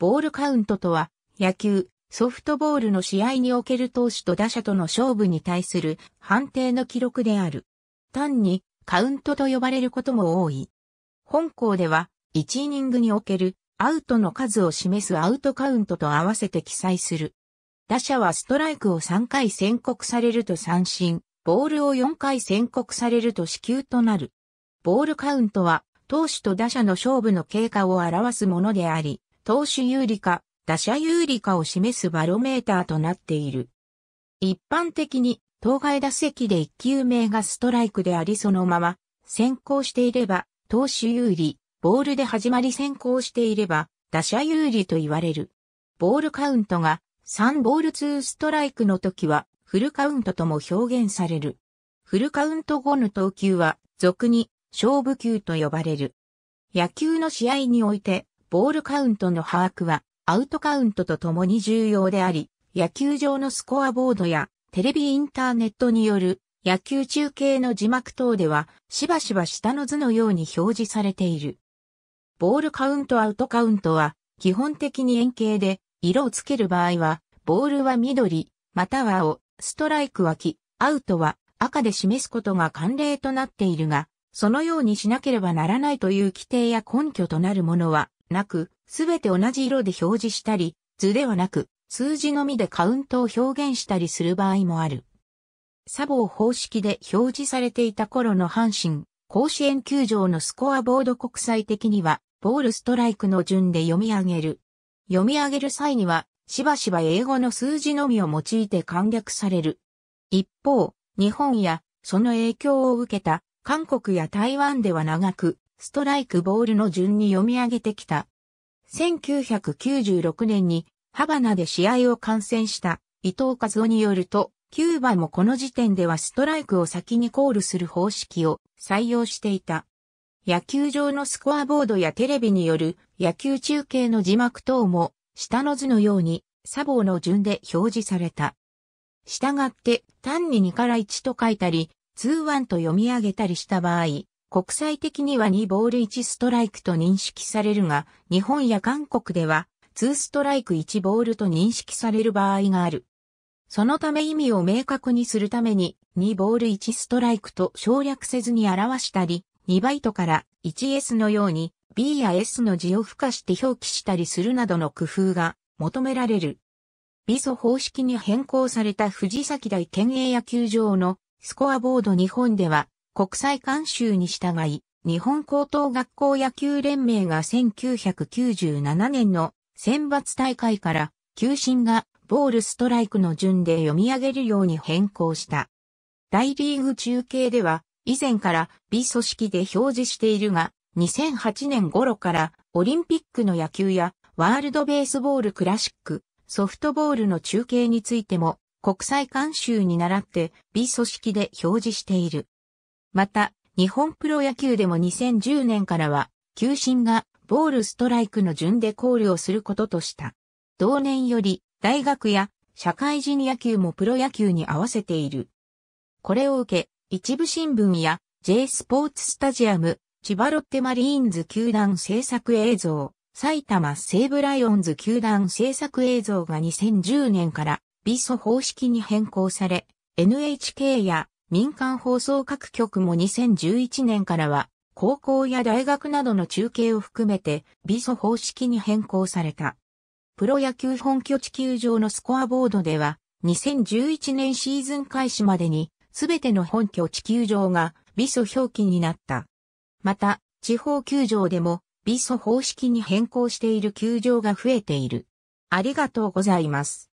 ボールカウントとは、野球、ソフトボールの試合における投手と打者との勝負に対する判定の記録である。単にカウントと呼ばれることも多い。本校では1イニングにおけるアウトの数を示すアウトカウントと合わせて記載する。打者はストライクを3回宣告されると三振、ボールを4回宣告されると死球となる。ボールカウントは投手と打者の勝負の経過を表すものであり、投手有利か、打者有利かを示すバロメーターとなっている。一般的に、当該打席で1球目がストライクでありそのまま、先行していれば、投手有利、ボールで始まり先行していれば、打者有利と言われる。ボールカウントが3ボール2ストライクの時は、フルカウントとも表現される。フルカウント後の投球は、俗に勝負球と呼ばれる。野球の試合において、ボールカウントの把握はアウトカウントとともに重要であり、野球場のスコアボードやテレビインターネットによる野球中継の字幕等ではしばしば下の図のように表示されている。ボールカウントアウトカウントは基本的に円形で色をつける場合はボールは緑または青、ストライク脇、アウトは赤で示すことが慣例となっているが、そのようにしなければならないという規定や根拠となるものはなく、すべて同じ色で表示したり、図ではなく、数字のみでカウントを表現したりする場合もある。サボー方式で表示されていた頃の阪神、甲子園球場のスコアボード国際的には、ボールストライクの順で読み上げる。読み上げる際には、しばしば英語の数字のみを用いて簡略される。一方、日本やその影響を受けた韓国や台湾では長く、ストライクボールの順に読み上げてきた。1996年にハバナで試合を観戦した伊藤和夫によると、キューバもこの時点ではストライクを先にコールする方式を採用していた。野球場のスコアボードやテレビによる野球中継の字幕等も下の図のようにサボの順で表示された。従って単に2から1と書いたり、2-1と読み上げたりした場合、国際的には2ボール1ストライクと認識されるが、日本や韓国では2ストライク1ボールと認識される場合がある。そのため意味を明確にするために2ボール1ストライクと省略せずに表したり、2バイトから 1S のように B や S の字を付加して表記したりするなどの工夫が求められる。ビソ方式に変更された藤崎大県営野球場のスコアボード日本では国際慣習に従い、日本高等学校野球連盟が1997年の選抜大会から球審がボールストライクの順で読み上げるように変更した。大リーグ中継では以前から B 組織で表示しているが、2008年頃からオリンピックの野球やワールドベースボールクラシック、ソフトボールの中継についても国際慣習に倣って B 組織で表示している。また、日本プロ野球でも2010年からは、球審がボールストライクの順で考慮をすることとした。同年より、大学や社会人野球もプロ野球に合わせている。これを受け、一部新聞や J スポーツスタジアム、千葉ロッテマリーンズ球団制作映像、埼玉西武ライオンズ球団制作映像が2010年からビソ方式に変更され、NHK や民間放送各局も2011年からは、高校や大学などの中継を含めて、ビソ方式に変更された。プロ野球本拠地球場のスコアボードでは、2011年シーズン開始までに、すべての本拠地球場がビソ表記になった。また、地方球場でも、ビソ方式に変更している球場が増えている。ありがとうございます。